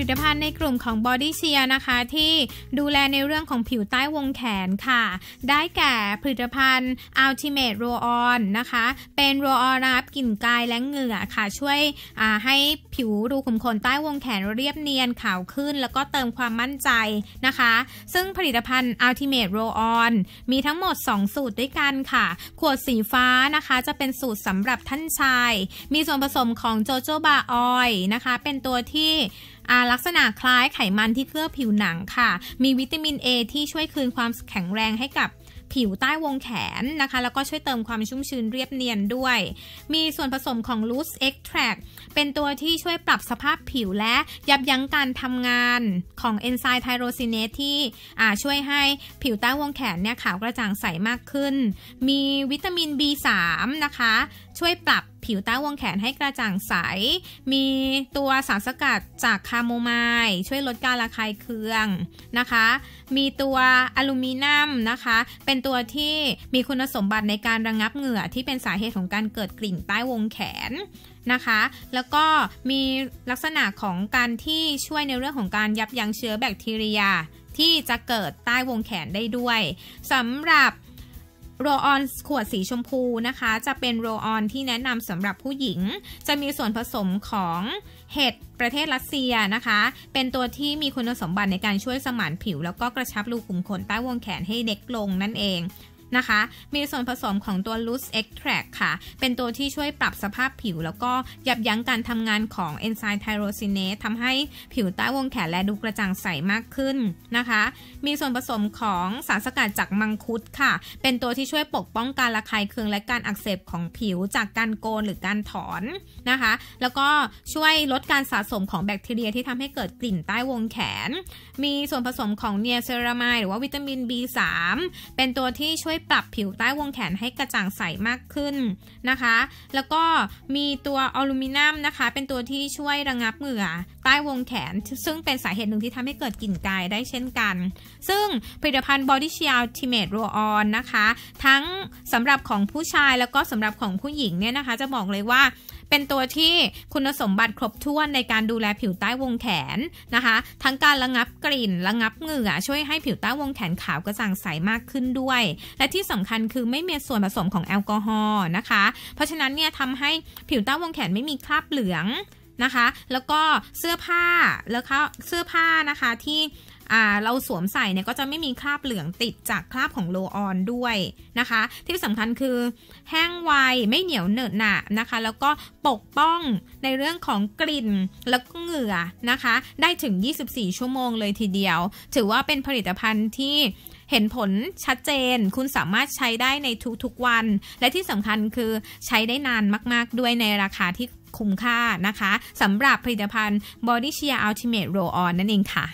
ลิตภัณฑ์ในกลุ่มของ Body s h e a ยนะคะ ที่ดูแลในเรื่องของผิวใต้วงแขนค่ะ ได้แก่ผลิตภัณฑ์ Ultimate Roll On นะคะ เป็น Roll On รับกลิ่นกายและเหงื่อค่ะ ช่วยให้ผิวดูขุมขนใต้วงแขนเรียบเนียนขาวขึ้น แล้วก็เติมความมั่นใจนะคะ ซึ่งผลิตภัณฑ์ Ultimate Roll On มีทั้งหมด 2 สูตรด้วยกันค่ะ ขวดสีฟ้านะคะ จะเป็นสูตรสำหรับท่านชาย มีส่วนผสมของโจโจบาออยนะคะ เป็นตัวที่ลักษณะคล้ายไขมันที่เคลือบผิวหนังค่ะ มีวิตามิน A ที่ช่วยคืนความแข็งแรงให้กับผิวใต้วงแขนนะคะ แล้วก็ช่วยเติมความชุ่มชื้นเรียบเนียนด้วย มีส่วนผสมของ loose extract เป็นตัวที่ช่วยปรับสภาพผิวและยับยั้งการทำงานของเอนไซม์ไทโรซินเนสที่ช่วยให้ผิวใต้วงแขนเนี่ยขาวกระจ่างใสมากขึ้น มีวิตามิน B3 นะคะช่วยปรับผิวใต้วงแขนให้กระจ่างใส มีตัวสารสกัดจากคาโมไมล์ช่วยลดการระคายเคืองนะคะ มีตัวอลูมิเนียมนะคะ เป็นตัวที่มีคุณสมบัติในการระงงับเหงื่อ ที่เป็นสาเหตุของการเกิดกลิ่นใต้วงแขนนะคะ แล้วก็มีลักษณะของการที่ช่วยในเรื่องของการยับยั้งเชื้อแบคทีรีย ที่จะเกิดใต้วงแขนได้ด้วยสำหรับโรออนขวดสีชมพูนะคะ จะเป็นโรออนที่แนะนำสำหรับผู้หญิง จะมีส่วนผสมของเห็ดประเทศรัสเซียนะคะ เป็นตัวที่มีคุณสมบัติในการช่วยสมานผิว แล้วก็กระชับรูขุมขนใต้วงแขนให้เล็กลงนั่นเองนะคะมีส่วนผสมของตัว Loose Extract ค่ะ เป็นตัวที่ช่วยปรับสภาพผิว แล้วก็ยับยั้งการทำงานของเอนไซม์ไทโรซินเนสทำให้ผิวใต้วงแขนและดูกระจ่างใสมากขึ้นนะคะ มีส่วนผสมของสารสกัดจากมังคุดค่ะ เป็นตัวที่ช่วยปกป้องการระคายเคือง และการอักเสบของผิวจากการโกนหรือการถอนนะคะแล้วก็ช่วยลดการสะสมของแบคทีเรียที่ทำให้เกิดกลิ่นใต้วงแขนมีส่วนผสมของเนียเซรามายหรือว่าวิตามิน B3 เป็นตัวที่ช่วยปรับผิวใต้วงแขนให้กระจ่างใสมากขึ้นนะคะ แล้วก็มีตัวอลูมิเนียมนะคะ เป็นตัวที่ช่วยระงับเหงื่อใต้วงแขนซึ่งเป็นสาเหตุหนึ่งที่ทำให้เกิดกลิ่นกายได้เช่นกัน ซึ่งผลิตภัณฑ์ Body s h i e l Ultimate Roll On นะคะ ทั้งสำหรับของผู้ชายแล้วก็สำหรับของผู้หญิงเนี่ยนะคะ จะบอกเลยว่าเป็นตัวที่คุณสมบัติครบถ้วนในการดูแลผิวใต้วงแขนนะคะ ทั้งการระงับกลิ่นระงับเหงื่อ ช่วยให้ผิวใต้วงแขนขาวกระจ่างใสมากขึ้นด้วย และที่สำคัญคือไม่มีส่วนผสมของแอลกอฮอล์นะคะ เพราะฉะนั้นเนี่ยทำให้ผิวใต้วงแขนไม่มีคราบเหลืองนะคะแล้วก็เสื้อผ้าแล้วก็เสื้อผ้านะคะที่เราสวมใส่เนี่ยก็จะไม่มีคราบเหลืองติดจากคราบของโลออนด้วยนะคะที่สำคัญคือแห้งไวไม่เหนียวเหนอะหนะนะคะ แล้วก็ปกป้องในเรื่องของกลิ่นแล้วก็เหงื่อนะคะได้ถึง 24 ชั่วโมงเลยทีเดียว ถือว่าเป็นผลิตภัณฑ์ที่เห็นผลชัดเจนคุณสามารถใช้ได้ในทุกๆวัน และที่สำคัญคือใช้ได้นานมาก ๆ ด้วยในราคาที่คุ้มค่านะคะสำหรับผลิตภัณฑ์ Body Shea Ultimate Roll On นั่นเองค่ะ